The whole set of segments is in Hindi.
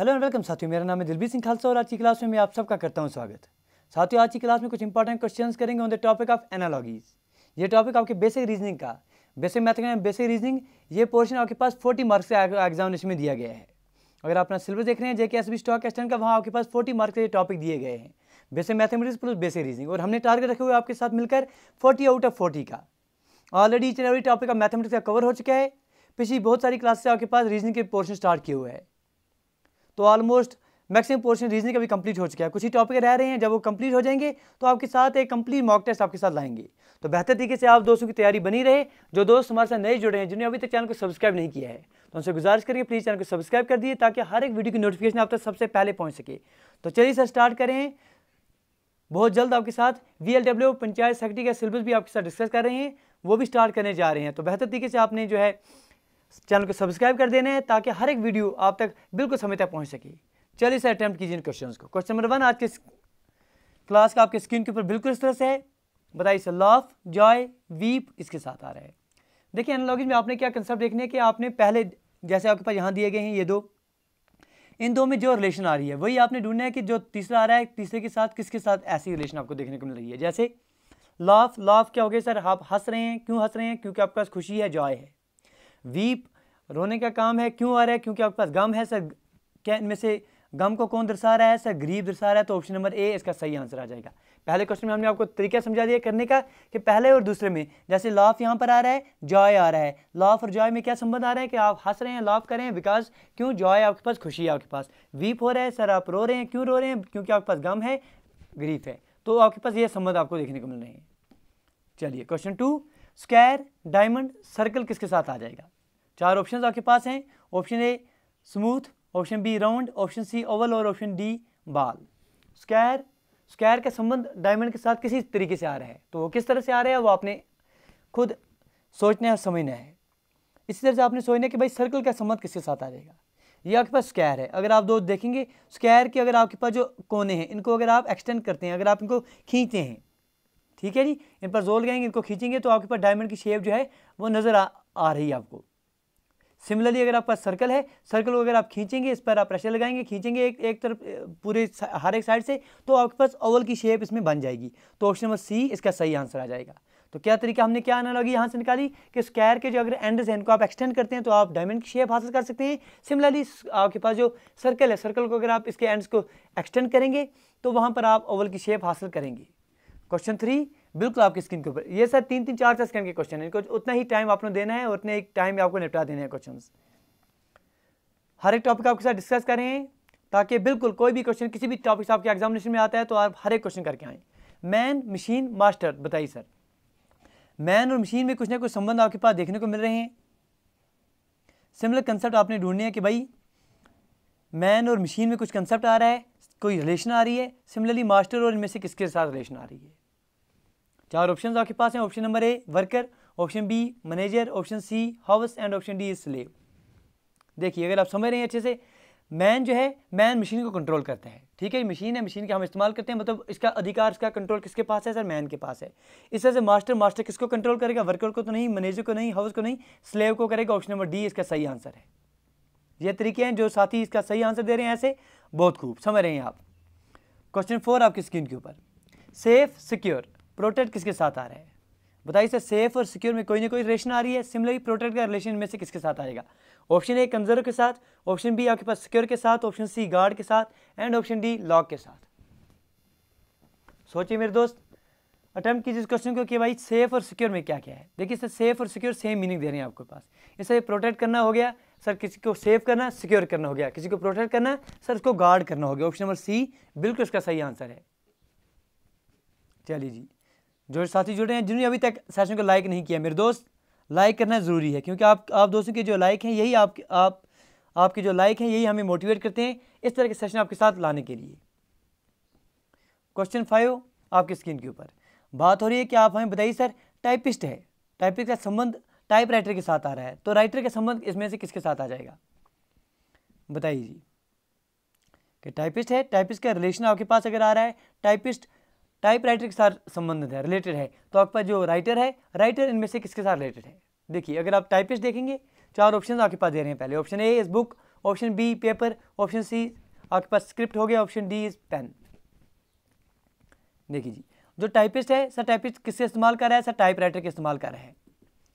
हेलो एंड वेलकम साथियों मेरा नाम है दिलबीर सिंह खालसा और आज की क्लास में मैं आप सबका करता हूं स्वागत साथियों आज की क्लास में कुछ इंपॉर्टेंट क्वेश्चंस करेंगे on the topic of analogies ये टॉपिक आपके बेसिक रीजनिंग का बेसिक मैथ का बेसिक रीजनिंग ये पोर्शन आपके पास फोर्टी मार्क्स का एग्जामिनेशन में दिया गया है अगर आप अपना सिलेबस देख रहे हैं JK S B stock assistant का वहाँ आपके पास फोर्टी मार्क्स के टॉपिक दिए गए हैं basic mathematics plus basic reasoning और हमने टारगेट रखे हुए आपके साथ मिलकर फोर्टी आउट ऑफ फोर्टी का already each every topic of mathematics का कवर हो चुका है पिछली बहुत सारी क्लास से आपके पास रीजनिंग के पोर्शन स्टार्ट किए हुए हैं तो ऑलमोस्ट मैक्सिमम पोर्शन रीजनिंग का भी कंप्लीट हो चुका है कुछ ही टॉपिक रह रहे हैं जब वो कंप्लीट हो जाएंगे तो आपके साथ एक कंप्लीट मॉक टेस्ट आपके साथ लाएंगे तो बेहतर तरीके से आप दोस्तों की तैयारी बनी रहे जो दोस्त हमारे साथ नए जुड़े हैं जिन्होंने अभी तक चैनल को सब्सक्राइब नहीं किया है तो उनसे गुजारिश करिए प्लीज़ चैनल को सब्सक्राइब कर दिए ताकि हर एक वीडियो की नोटिफिकेशन आप तक सबसे पहले पहुँच सके तो चलिए सर स्टार्ट करें बहुत जल्द आपके साथ V L W panchayat secretary का सिलेबस भी आपके साथ डिस्कस कर रहे हैं वो भी स्टार्ट करने जा रहे हैं तो बेहतर तरीके से आपने जो है चैनल को सब्सक्राइब कर देने हैं ताकि हर एक वीडियो आप तक बिल्कुल समय तक पहुंच सके चलिए सर अटैम्प्ट कीजिए इन क्वेश्चन को क्वेश्चन नंबर वन आज के क्लास का आपके स्क्रीन के ऊपर बिल्कुल इस तरह से है बताइए सर लॉफ जॉय वीप इसके साथ आ रहा है देखिए एनालॉजी में आपने क्या कंसेप्ट देखने कि आपने पहले जैसे आपके पास यहाँ दिए गए हैं ये दो इन दो में जो रिलेशन आ रही है वही आपने ढूंढना है कि जो तीसरा आ रहा है तीसरे के साथ किसके साथ ऐसी रिलेशन आपको देखने को मिल रही है जैसे लाफ लाफ क्या हो गया सर आप हंस रहे हैं क्यों हंस रहे हैं क्योंकि आपके पास खुशी है जॉय है वीप रोने का काम है क्यों आ रहा है क्योंकि आपके पास गम है सर क्या इनमें से गम को कौन दर्शा रहा है सर गरीब दर्शा रहा है तो ऑप्शन नंबर ए इसका सही आंसर आ जाएगा पहले क्वेश्चन में हमने आपको तरीका समझा दिया करने का कि पहले और दूसरे में जैसे लाफ यहाँ पर आ रहा है जॉय आ रहा है लाफ और जॉय में क्या संबंध आ रहा है कि आप हंस रहे हैं लाफ कर रहे हैं विकास क्यों जॉय आपके पास खुशी है आपके पास वीप हो रहा है सर आप रो रहे हैं क्यों रो रहे हैं क्योंकि आपके पास गम है गरीब है तो आपके पास ये संबंध आपको देखने को मिल रहे हैं चलिए question two square diamond circle किसके साथ आ जाएगा चार ऑप्शन आपके पास हैं option A smooth option B round option C oval और option D ball square square का संबंध डायमंड के साथ किसी तरीके से आ रहा है तो वो किस तरह से आ रहा है वो आपने खुद सोचना और समझना है इसी तरह से आपने सोचना है कि भाई सर्कल का संबंध किसके साथ आ जाएगा ये आपके पास स्क्वायर है अगर आप दो देखेंगे स्क्वायर के अगर आपके पास जो कोने हैं इनको अगर आप एक्सटेंड करते हैं अगर आप इनको खींचते हैं ठीक है जी इन पर जोर लगाएंगे इनको खींचेंगे तो आपके पास डायमंड की शेप जो है वो नज़र आ, आ रही है आपको सिमिलरली अगर आपका सर्कल है सर्कल को अगर आप खींचेंगे इस पर आप प्रेशर लगाएंगे खींचेंगे एक एक तरफ पूरे हर एक साइड से तो आपके पास ओवल की शेप इसमें बन जाएगी तो ऑप्शन नंबर सी इसका सही आंसर आ जाएगा तो क्या तरीका हमने क्या एनालॉगी यहाँ से निकाली कि स्क्वायर के जो अगर एंड से इनको आप एक्सटेंड करते हैं तो आप डायमंड की शेप हासिल कर सकते हैं सिमिलरली आपके पास जो सर्कल है सर्कल को अगर आप इसके एंड्स को एक्सटेंड करेंगे तो वहाँ पर आप ओवल की शेप हासिल करेंगे क्वेश्चन थ्री बिल्कुल आपकी स्क्रीन के ऊपर ये सर तीन तीन चार चार स्कैन के क्वेश्चन है उतना ही टाइम आपने देना है उतने ही टाइम में आपको निपटा देने हैं क्वेश्चन हर एक टॉपिक आपके साथ डिस्कस करें ताकि बिल्कुल कोई भी क्वेश्चन किसी भी टॉपिक से आपके एग्जामिनेशन में आता है तो आप हर एक क्वेश्चन करके आएँ मैन मशीन मास्टर बताइए सर मैन और मशीन में कुछ ना कुछ संबंध आपके पास देखने को मिल रहे हैं सिमिलर कंसेप्ट आपने ढूंढने हैं कि भाई मैन और मशीन में कुछ कंसेप्ट आ रहा है कोई रिलेशन आ रही है सिमिलरली मास्टर और इनमें से किसके साथ रिलेशन आ रही है चार ऑप्शन आपके पास हैं option number A worker option B manager option C house and option D slave देखिए अगर आप समझ रहे हैं अच्छे से मैन जो है मैन मशीन को कंट्रोल करता है ठीक है मशीन है मशीन का हम इस्तेमाल करते हैं मतलब इसका अधिकार इसका कंट्रोल किसके पास है सर मैन के पास है इस तरह से मास्टर मास्टर किसको कंट्रोल करेगा वर्कर को तो नहीं मैनेजर को नहीं हाउस को नहीं स्लेव को करेगा ऑप्शन नंबर डी इसका सही आंसर है ये तरीके हैं जो साथी इसका सही आंसर दे रहे हैं ऐसे बहुत खूब समझ रहे हैं आप क्वेश्चन फोर आपकी स्क्रीन के ऊपर सेफ सिक्योर प्रोटेक्ट किसके साथ आ रहा है बताइए सर सेफ और सिक्योर में कोई ना कोई रिलेशन आ रही है सिमिलरली प्रोटेक्ट का रिलेशन में से किसके साथ आएगा ऑप्शन ए कंजर्व के साथ ऑप्शन बी आपके पास सिक्योर के साथ ऑप्शन सी गार्ड के साथ एंड ऑप्शन डी लॉक के साथ सोचिए मेरे दोस्त अटैम्प्ट कीजिए इस क्वेश्चन को कि भाई सेफ और सिक्योर में क्या क्या है देखिए सर सेफ और सिक्योर सेम मीनिंग दे रहे हैं आपके पास इससे प्रोटेक्ट करना हो गया सर किसी को सेफ करना सिक्योर करना हो गया किसी को प्रोटेक्ट करना सर उसको गार्ड करना हो गया ऑप्शन नंबर सी बिल्कुल इसका सही आंसर है चलिए जी जो साथी जुड़े हैं जिन्होंने अभी तक सेशन को लाइक नहीं किया मेरे दोस्त लाइक करना ज़रूरी है क्योंकि आप आप दोस्तों के जो लाइक हैं यही आप आप आपके जो लाइक हैं यही हमें मोटिवेट करते हैं इस तरह के सेशन आपके साथ लाने के लिए क्वेश्चन फाइव आपके स्क्रीन के ऊपर बात हो रही है कि आप हमें बताइए सर टाइपिस्ट है टाइपिस्ट का संबंध टाइप राइटर के साथ आ रहा है तो राइटर का संबंध इसमें से किसके साथ आ जाएगा बताइए जी कि टाइपिस्ट है टाइपिस्ट का रिलेशन आपके पास अगर आ रहा है टाइपिस्ट टाइप राइटर के साथ संबंधित है रिलेटेड है तो आपके पास जो राइटर है राइटर इनमें से किसके साथ रिलेटेड है देखिए अगर आप टाइपिस्ट देखेंगे चार ऑप्शन आपके पास दे रहे हैं पहले option A is book option B paper option C आपके पास स्क्रिप्ट हो गया ऑप्शन डी इज पेन देखिए जी जो टाइपिस्ट है सर टाइपिस्ट किससे इस्तेमाल कर रहा है सर टाइप राइटर के इस्तेमाल कर रहा है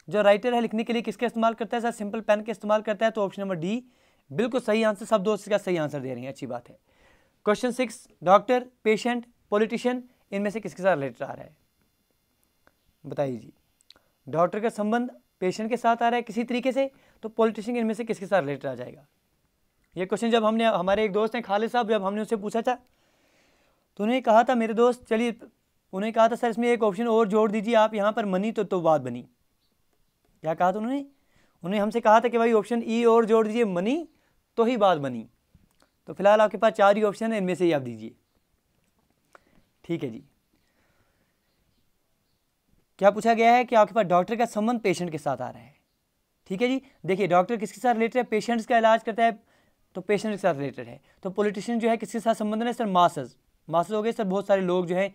जो राइटर है लिखने के लिए किसका इस्तेमाल करता है सर सिंपल पेन का इस्तेमाल करता है तो ऑप्शन नंबर डी बिल्कुल सही आंसर सब दोस्त का सही आंसर दे रहे हैं अच्छी बात है question six doctor patient politician इनमें से किसके साथ रिलेटेड आ रहा है बताइए जी डॉक्टर का संबंध पेशेंट के साथ आ रहा है किसी तरीके से तो पॉलिटिशियन इनमें से किसके साथ रिलेटेड आ जाएगा ये क्वेश्चन जब हमने हमारे एक दोस्त हैं खालिद साहब जब हमने उससे पूछा था तो उन्हें कहा था मेरे दोस्त चलिए उन्हें कहा था सर इसमें एक ऑप्शन और जोड़ दीजिए आप यहाँ पर मनी तो तो बात बनी क्या कहा था उन्होंने उन्हें हमसे कहा था कि भाई ऑप्शन ई e और जोड़ दीजिए मनी तो ही बात बनी तो फिलहाल आपके पास चार ही ऑप्शन है इनमें से ही आप दीजिए ठीक है जी क्या पूछा गया है कि आपके पास डॉक्टर का संबंध पेशेंट के साथ आ रहा है ठीक है जी देखिए डॉक्टर किसके साथ रिलेटेड है पेशेंट्स का इलाज करता है तो पेशेंट के साथ रिलेटेड है तो पॉलिटिशियन जो है किसके साथ संबंध है सर मासज मासज हो गए सर बहुत सारे लोग जो है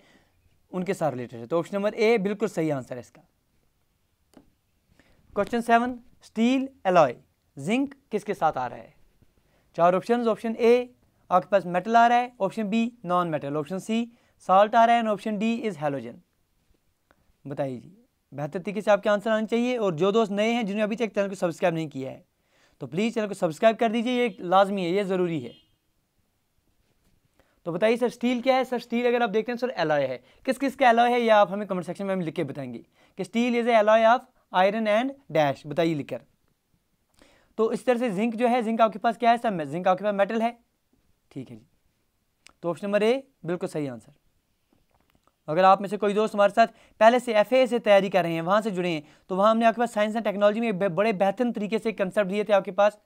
उनके साथ रिलेटेड है तो ऑप्शन नंबर ए बिल्कुल सही आंसर है इसका question seven steel alloy zinc किसके साथ आ रहा है चार ऑप्शन ऑप्शन ए आपके पास मेटल आ रहा है option B non metal option C salt आ रहा है and option D is halogen बताइए जी बेहतर तरीके से आपके आंसर आने चाहिए और जो दोस्त नए हैं जिन्होंने अभी तक चैनल को सब्सक्राइब नहीं किया है तो प्लीज़ चैनल को सब्सक्राइब कर दीजिए ये लाजमी है ये ज़रूरी है तो बताइए सर स्टील क्या है सर स्टील अगर आप देखते हैं सर एलॉय है किस किस का एलॉय है ये आप हमें कमेंट सेक्शन में हम लिख के बताएंगे कि steel is a alloy of iron and dash बताइए लिखकर तो इस तरह से जिंक जो है जिंक आपके पास क्या है सर जिंक आपके पास मेटल है ठीक है जी तो ऑप्शन नंबर ए बिल्कुल सही आंसर अगर आप में से कोई दोस्त हमारे साथ पहले से एफ से तैयारी कर रहे हैं वहाँ से जुड़े हैं तो वहाँ हमने आपके पास साइंस एंड टेक्नोलॉजी में बड़े बेहतरीन तरीके से कंसेप्ट दिए थे आपके पास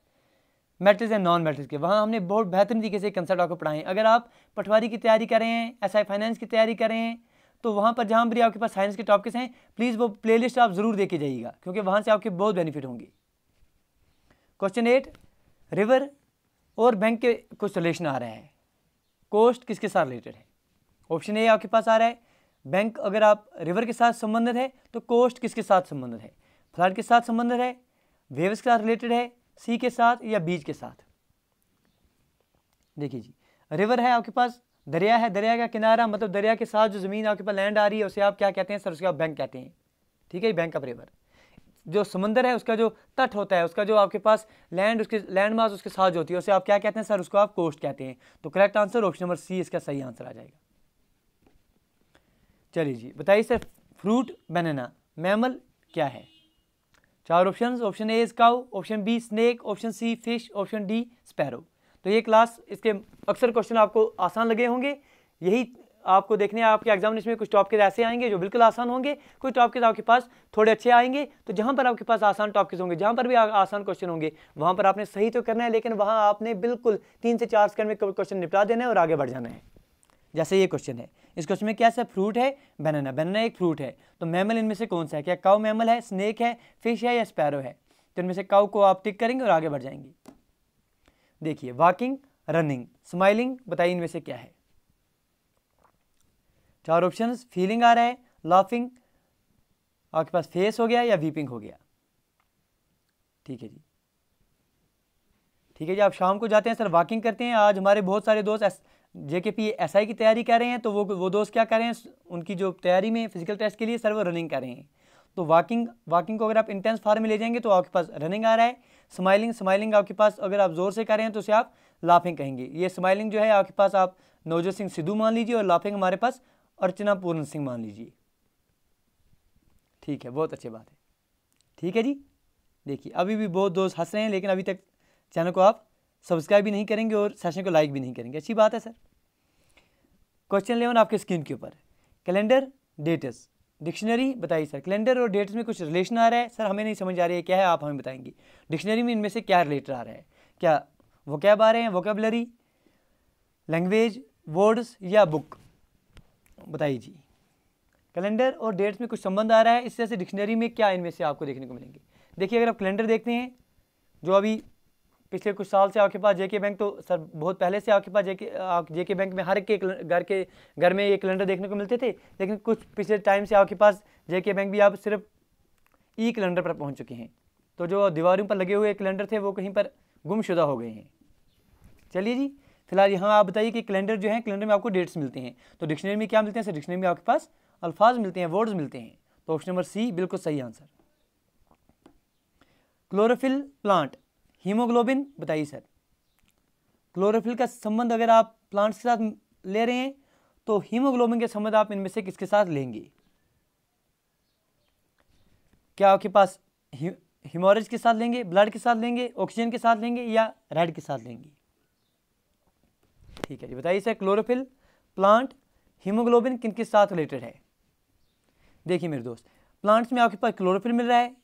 मेटल्स एंड नॉन मेटल्स के वहाँ हमने बहुत बेहतरीन तरीके से कंसेप्ट आपको पढ़ाए हैं अगर आप पटवारी की तैयारी कर रहे हैं एस फाइनेंस की तैयारी कर रहे हैं तो वहाँ पर जहाँ भी आपके पास साइंस के टॉपिक्स हैं प्लीज़ वो प्ले आप ज़रूर देखे जाइएगा क्योंकि वहाँ से आपके बहुत बेनिफिट होंगे क्वेश्चन एट रिवर और बैंक के कुछ रिलेशन आ रहे हैं कोस्ट किसके साथ रिलेटेड है ऑप्शन ए आपके पास आ रहा है बैंक अगर आप रिवर के साथ संबंधित है तो कोस्ट किसके साथ संबंधित है फ्लड के साथ संबंधित है वेव्स के साथ रिलेटेड है सी के साथ या बीज के साथ देखिए जी रिवर है आपके पास दरिया है दरिया का किनारा मतलब दरिया के साथ जो ज़मीन आपके पास लैंड आ रही है उसे आप क्या कहते हैं सर उसके आप बैंक कहते हैं ठीक है बैंक ऑफ रिवर जो समंदर है उसका जो तट होता है उसका जो आपके पास लैंड उसके लैंड मास उसके साथ जो होती है उसे आप क्या कहते हैं सर उसको आप कोस्ट कहते हैं तो correct answer option number C इसका सही आंसर आ जाएगा चलिए जी बताइए सर फ्रूट बनाना मैमल क्या है चार options option A is cow option B snake option C fish option D sparrow तो ये क्लास इसके अक्सर क्वेश्चन आपको आसान लगे होंगे यही आपको देखने आपके एग्जामिनेशन में कुछ टॉप के ऐसे आएंगे जो बिल्कुल आसान होंगे कुछ टॉप के आपके पास थोड़े अच्छे आएंगे तो जहाँ पर आपके पास आसान टॉप के होंगे जहाँ पर भी आसान क्वेश्चन होंगे वहाँ पर आपने सही तो करना है लेकिन वहाँ आपने बिल्कुल तीन से चार सेकंड में क्वेश्चन निपटा देना है और आगे बढ़ जाना है जैसे ये क्वेश्चन है इस क्वेश्चन में क्या सा फ्रूट है बनाना बनाना एक फ्रूट है तो मैमल इनमें से कौन सा है क्या काउ मैमल है स्नेक है फिश है या स्पैरो है तो इनमें से काउ को आप टिक करेंगे और आगे बढ़ जाएंगे देखिए वॉकिंग रनिंग स्माइलिंग बताइए इनमें से क्या है चार ऑप्शन फीलिंग आ रहा है लाफिंग आपके पास फेस हो गया या वीपिंग हो गया ठीक है जी ठीक है जी आप शाम को जाते हैं सर वॉकिंग करते हैं आज हमारे बहुत सारे दोस्त एस जे के पी एस आई की तैयारी कर रहे हैं तो वो वो दोस्त क्या कर रहे हैं उनकी जो तैयारी में फिजिकल टेस्ट के लिए सर वो रनिंग कर रहे हैं तो वॉकिंग वॉकिंग को अगर आप इंटेंस फॉर्म में ले जाएंगे तो आपके पास रनिंग आ रहा है स्माइलिंग स्माइलिंग आपके पास अगर आप ज़ोर से कर रहे हैं तो उसे आप लाफिंग कहेंगे ये स्माइलिंग जो है आपके पास आप नवजोत सिंह सिद्धू मान लीजिए और लाफिंग हमारे पास अर्चना पूर्ण सिंह मान लीजिए ठीक है बहुत अच्छी बात है ठीक है जी देखिए अभी भी बहुत दोस्त हंस रहे हैं लेकिन अभी तक चैनल को आप सब्सक्राइब भी नहीं करेंगे और सेशन को लाइक भी नहीं करेंगे अच्छी बात है सर क्वेश्चन इलेवन आपके स्क्रीन के ऊपर कैलेंडर डेटस डिक्शनरी बताइए सर कैलेंडर और डेट्स में कुछ रिलेशन आ रहा है सर हमें नहीं समझ आ रही है क्या है आप हमें बताएंगे डिक्शनरी में इनमें से क्या रिलेटेड आ रहा है क्या वो क्या आ रहे हैं वोकेबलरी लैंग्वेज वर्ड्स या बुक बताइए जी कैलेंडर और डेट्स में कुछ संबंध आ रहा है इस तरह से डिक्शनरी में क्या इनमें से आपको देखने को मिलेंगे देखिए अगर आप कैलेंडर देखते हैं जो अभी पिछले कुछ साल से आपके पास जेके बैंक तो सर बहुत पहले से आपके पास जेके आप जेके बैंक में हर एक घर के घर में ये कैलेंडर देखने को मिलते थे लेकिन कुछ पिछले टाइम से आपके पास जेके बैंक भी आप सिर्फ ई कैलेंडर पर पहुंच चुके हैं तो जो दीवारों पर लगे हुए कैलेंडर थे वो कहीं पर गुमशुदा हो गए हैं चलिए जी फिलहाल यहाँ आप बताइए कि कैलेंडर जो है कैलेंडर में आपको डेट्स मिलते हैं तो डिक्शनरी में क्या मिलते हैं सर डिक्शनरी में आपके पास अल्फाज मिलते हैं वर्ड्स मिलते हैं तो ऑप्शन नंबर सी बिल्कुल सही आंसर क्लोरोफिल प्लांट हीमोग्लोबिन बताइए सर क्लोरोफिल का संबंध अगर आप प्लांट्स के साथ ले रहे हैं तो हीमोग्लोबिन के संबंध आप इनमें से किसके साथ लेंगे क्या आपके पास हिमोरेज के साथ लेंगे ब्लड के साथ लेंगे ऑक्सीजन के साथ लेंगे या रेड के साथ लेंगे ठीक है जी बताइए सर क्लोरोफिल प्लांट हीमोग्लोबिन किन के साथ रिलेटेड है देखिए मेरे दोस्त प्लांट्स में आपके पास क्लोरोफिल मिल रहा है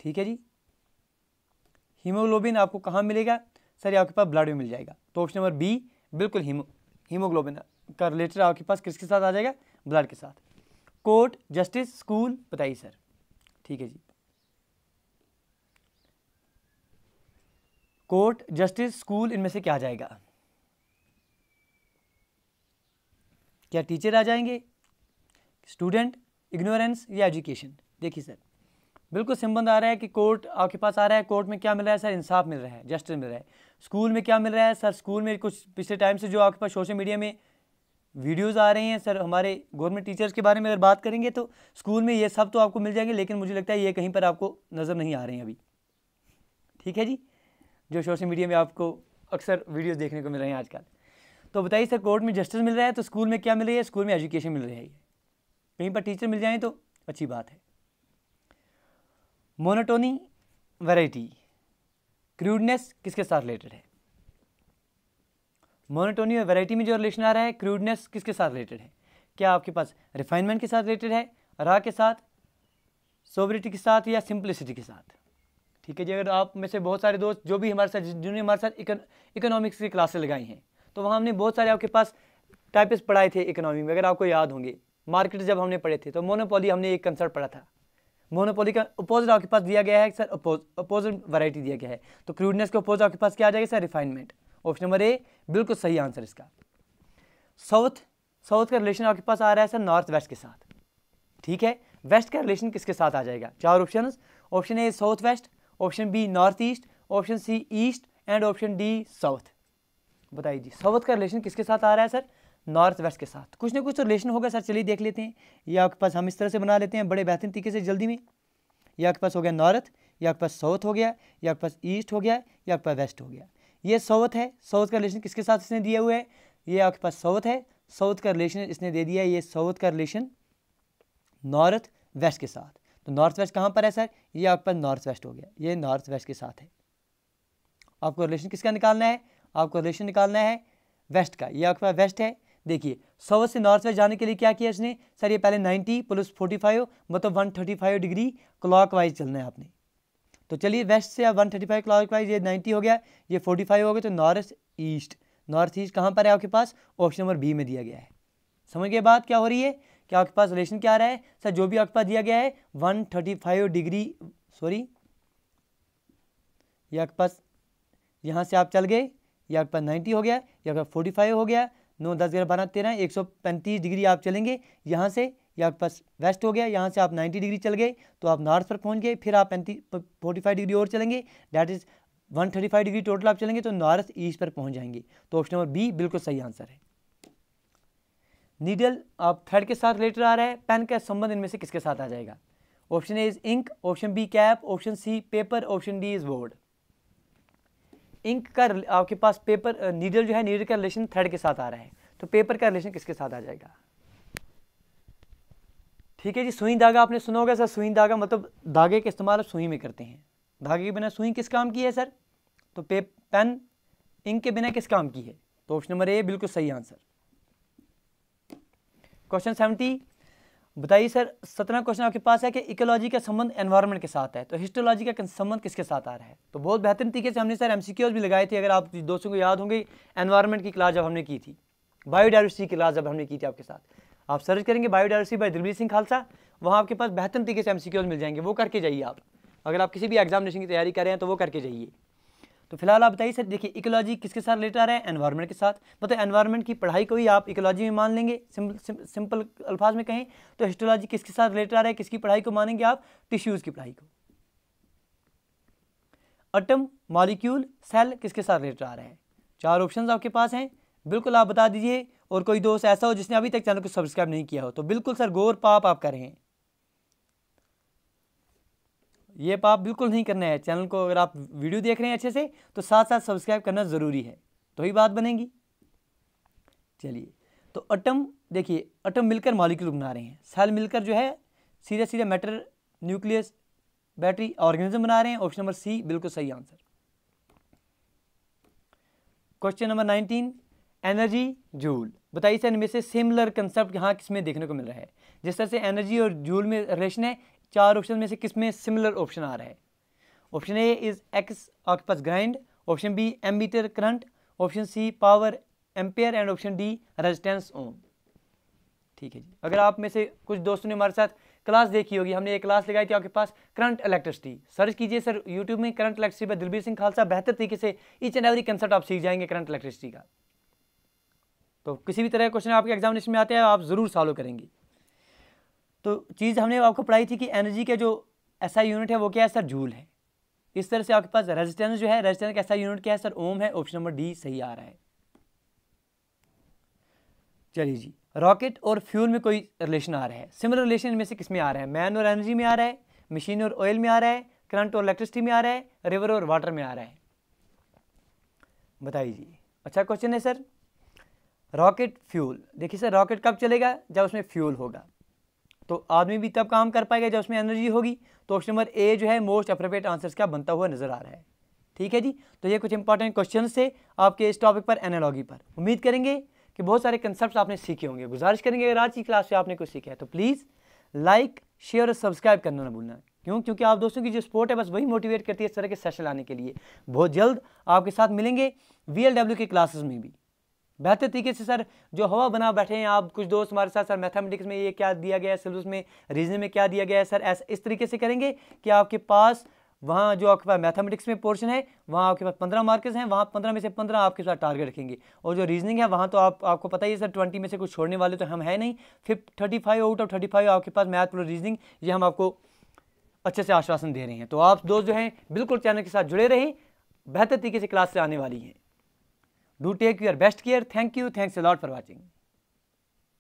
ठीक है जी हीमोग्लोबिन आपको कहाँ मिलेगा सर आपके पास ब्लड में मिल जाएगा तो ऑप्शन नंबर बी बिल्कुल हीमो हीमोग्लोबिन का रिलेटेड आपके पास किसके साथ आ जाएगा ब्लड के साथ कोर्ट जस्टिस स्कूल बताइए सर ठीक है जी कोर्ट जस्टिस स्कूल इनमें से क्या आ जाएगा क्या टीचर आ जाएंगे स्टूडेंट इग्नोरेंस या एजुकेशन देखिए सर बिल्कुल संबंध आ रहा है कि कोर्ट आपके पास आ रहा है कोर्ट में क्या मिल रहा है सर इंसाफ मिल रहा है जस्टिस मिल रहा है स्कूल में क्या मिल रहा है सर स्कूल में कुछ पिछले टाइम से जो आपके पास सोशल मीडिया में वीडियोस आ रहे हैं सर हमारे गवर्नमेंट टीचर्स के बारे में अगर बात करेंगे तो स्कूल में ये सब तो आपको मिल जाएंगे लेकिन मुझे लगता है ये कहीं पर आपको नज़र नहीं आ रहे हैं अभी ठीक है जी जो सोशल मीडिया में आपको अक्सर वीडियोज़ देखने को मिल रहे हैं आजकल तो बताइए सर कोर्ट में जस्टिस मिल रहा है तो स्कूल में क्या मिल रही है स्कूल में एजुकेशन मिल रही है कहीं पर टीचर मिल जाए तो अच्छी बात है मोनोटोनी वैरायटी क्रूडनेस किसके साथ रिलेटेड है मोनोटोनी और वैरायटी में जो रिलेशन आ रहा है क्रूडनेस किसके साथ रिलेटेड है क्या आपके पास रिफाइनमेंट के साथ रिलेटेड है रा के साथ सोबरिटी के साथ या सिंप्लिसिटी के साथ ठीक है जी अगर आप में से बहुत सारे दोस्त जो भी हमारे साथ जिन्होंने हमारे साथ इकोनॉमिक्स की क्लासेस लगाई हैं तो वहाँ हमने बहुत सारे आपके पास टाइप्स पढ़ाए थे इकोनॉमी में अगर आपको याद होंगे मार्केट जब हमने पढ़े थे तो मोनोपोली हमने एक कंसर्ट पढ़ा था मोनोपोली का अपोजिट आपके पास दिया गया है सर अपोजिट वैरायटी दिया गया है तो क्रूडनेस के अपोजिट आपके पास क्या आ जाएगा sir refinement option number A बिल्कुल सही आंसर इसका साउथ साउथ का रिलेशन आपके पास आ रहा है सर नॉर्थ वेस्ट के साथ ठीक है वेस्ट का रिलेशन किसके साथ आ जाएगा चार option option A south west option B north east option C east and option D south बताइए जी साउथ का रिलेशन किसके साथ आ रहा है सर नॉर्थ वेस्ट के साथ कुछ ना कुछ तो रिलेशन होगा सर चलिए देख लेते हैं ये आपके पास हम इस तरह से बना लेते हैं बड़े बेहतरीन तरीके से जल्दी में ये आपके पास हो गया नॉर्थ ये आपके पास साउथ हो गया ये आपके पास ईस्ट हो गया ये आपके पास वेस्ट हो गया ये साउथ है साउथ का रिलेशन किसके साथ इसने दिया हुआ है ये आपके पास साउथ है साउथ का रिलेशन इसने दे दिया है ये साउथ का रिलेशन नॉर्थ वेस्ट के साथ तो नॉर्थ वेस्ट कहाँ पर है सर ये आपके पास नॉर्थ वेस्ट हो गया ये नॉर्थ वेस्ट के साथ है आपको रिलेशन किसका निकालना है आपको रिलेशन निकालना है वेस्ट का ये आपके पास वेस्ट है देखिए साउथ से नॉर्थ वेस्ट जाने के लिए क्या किया इसने सर ये पहले 90 प्लस 45 मतलब 135 डिग्री क्लॉकवाइज चलना है आपने तो चलिए वेस्ट से अब 135 क्लॉकवाइज ये 90 हो गया ये 45 हो गया तो नॉर्थ ईस्ट नॉर्थ ईस्ट कहाँ पर है आपके पास ऑप्शन नंबर बी में दिया गया है समझ के बाद क्या हो रही है क्या आपके पास रिलेशन क्या आ रहा है सर जो भी आपके पास दिया गया है फाइव डिग्री सॉरी ये आपके पास यहाँ से आप चल गए ये आपके पास नाइन्टी हो गया या आपका 45 हो गया नौ दस ग्यारह बारह तेरह एक सौ पैंतीस डिग्री आप चलेंगे यहाँ से या पास वेस्ट हो गया यहाँ से आप नाइन्टी डिग्री चल गए तो आप नॉर्थ पर पहुँच गए फिर आप पैंतीस फोर्टी फाइव डिग्री और चलेंगे that is one thirty five degree total आप चलेंगे तो नॉर्थ ईस्ट पर पहुँच जाएंगे तो ऑप्शन नंबर बी बिल्कुल सही आंसर है नीडल आप थर्ड के साथ रिलेटेड आ रहा है पेन का संबंध इनमें से किसके साथ आ जाएगा option A is ink option B cap option C paper option D is board ink का आपके पास पेपर नीडल जो है नीडल का रिलेशन थ्रेड के साथ आ रहा है तो पेपर का रिलेशन किसके साथ आ जाएगा ठीक है जी सुई धागा आपने सुना होगा सर सुई धागा मतलब धागे के इस्तेमाल आप सुई में करते हैं धागे के बिना सुई किस काम की है सर तो पे पेन इंक के बिना किस काम की है तो ऑप्शन नंबर ए बिल्कुल सही आंसर क्वेश्चन सेवेंटी बताइए सर सत्रह क्वेश्चन आपके पास है कि इकोलॉजी का संबंध एनवायरनमेंट के साथ है तो हिस्टोलॉजी का संबंध किसके साथ आ रहा है तो बहुत बेहतरीन तरीके से हमने सर एमसीक्यूज भी लगाए थे अगर आप दोस्तों को याद होंगे एनवायरनमेंट की क्लास जब हमने की थी बायोडाइवर्सिटी की क्लास जब हमने की थी आपके साथ आप सर्च करेंगे बायोडाइवर्सिटी बाई दिलवीर सिंह खालसा वहाँ आपके पास बेहतरीन तरीके से एम मिल जाएंगे वो करके जाइए आप अगर आप किसी भी एग्जामिनेशन की तैयारी करें तो वो करके जाइए तो फिलहाल आप बताइए सर देखिए इकोलॉजी किसके साथ रिलेटेड आ रहा है एनवायरनमेंट के साथ मतलब एनवायरनमेंट की पढ़ाई को ही आप इकोलॉजी में मान लेंगे सिंपल सिंपल अल्फाज में कहें तो हिस्टोलॉजी किसके साथ रिलेटेड आ रहा है किसकी पढ़ाई को मानेंगे आप टिश्यूज़ की पढ़ाई को अटम मॉलिक्यूल सेल किसके साथ रिलेटेड आ रहे हैं चार ऑप्शन आपके पास हैं बिल्कुल आप बता दीजिए और कोई दोस्त ऐसा हो जिसने अभी तक चैनल को सब्सक्राइब नहीं किया हो तो बिल्कुल सर गौर पाप आप कर रहे हैं ये आप बिल्कुल नहीं करना है चैनल को अगर आप वीडियो देख रहे हैं अच्छे से तो साथ साथ सब्सक्राइब करना ज़रूरी है तो ही बात बनेगी चलिए तो अटम देखिए अटम मिलकर मॉलिक्यूल बना रहे हैं सेल मिलकर जो है सीधे सीधे मैटर न्यूक्लियस बैटरी ऑर्गेनिज्म बना रहे हैं ऑप्शन नंबर सी बिल्कुल सही answer question number nineteen energy joule बताइए सर इनमें से सिमिलर कंसेप्ट यहाँ किसमें देखने को मिल रहा है जिस तरह से एनर्जी और जूल में रिलेशन है चार ऑप्शन में से किस में सिमिलर ऑप्शन आ रहा है ऑप्शन ए इज़ एक्स आपके पास grind option B ammeter current option C power ampere and option D resistance ohm ठीक है जी अगर आप में से कुछ दोस्तों ने हमारे साथ क्लास देखी होगी हमने एक क्लास लगाई थी आपके पास करंट इलेक्ट्रिसिटी सर्च कीजिए सर यूट्यूब में करंट इलेक्ट्रिसिटी पर दिलबीर सिंह खालसा बेहतर तरीके से ईच एंड एवरी कंसेप्ट आप सीख जाएंगे करंट इलेक्ट्रिसिटी का तो किसी भी तरह के क्वेश्चन आपके एग्जामिनेशन में आते हैं आप ज़रूर सॉल्व करेंगे तो चीज़ हमने आपको पढ़ाई थी कि एनर्जी का जो ऐसा यूनिट है वो क्या है सर झूल है इस तरह से आपके पास रेजिस्टेंस जो है रेजिस्टेंस का ऐसा यूनिट क्या है सर ओम है ऑप्शन नंबर डी सही आ रहा है चलिए जी रॉकेट और फ्यूल में कोई रिलेशन आ रहा है सिमिलर रिलेशन में से किस में आ रहा है मैन और एनर्जी में आ रहा है मशीन और ऑयल में आ रहा है करंट और इलेक्ट्रिसिटी में आ रहा है रिवर और वाटर में आ रहा है बताइए जी अच्छा क्वेश्चन है सर रॉकेट फ्यूल देखिए सर रॉकेट कब चलेगा जब उसमें फ्यूल होगा तो आदमी भी तब काम कर पाएगा जब उसमें एनर्जी होगी तो ऑप्शन नंबर ए जो है मोस्ट अप्रोप्रिएट आंसर्स का बनता हुआ नजर आ रहा है ठीक है जी तो ये कुछ इंपॉर्टेंट क्वेश्चन थे आपके इस टॉपिक पर एनालॉगी पर उम्मीद करेंगे कि बहुत सारे कंसेप्ट आपने सीखे होंगे गुजारिश करेंगे अगर आज की क्लास से आपने कुछ सीखा है तो प्लीज़ लाइक शेयर और सब्सक्राइब करना ना भूलना क्यों क्योंकि आप दोस्तों की जो सपोर्ट है बस वही मोटिवेट करती है इस तरह के सेशन लाने के लिए बहुत जल्द आपके साथ मिलेंगे वी के क्लासेस में भी बेहतर तरीके से सर जो हवा बना बैठे हैं आप कुछ दोस्त हमारे साथ सर मैथमेटिक्स में ये क्या दिया गया है सिलेबस में रीजनिंग में क्या दिया गया है सर ऐसा इस तरीके से करेंगे कि आपके पास वहाँ जो आपके पास मैथमेटिक्स में पोर्शन है वहाँ आपके पास पंद्रह मार्क्स हैं वहाँ पंद्रह में से पंद्रह आपके साथ टारगेट रखेंगे और जो रीजनिंग है वहाँ तो आप आपको पता ही है सर ट्वेंटी में से कुछ छोड़ने वाले तो हम है नहीं फिफ्ट thirty five out of thirty five आपके पास मैथ प्लस रीजनिंग ये हम आपको अच्छे से आश्वासन दे रहे हैं तो आप दोस्त जो हैं बिल्कुल चैनल के साथ जुड़े रहें बेहतर तरीके से क्लास से आने वाली हैं do take your best care thank you thanks a lot for watching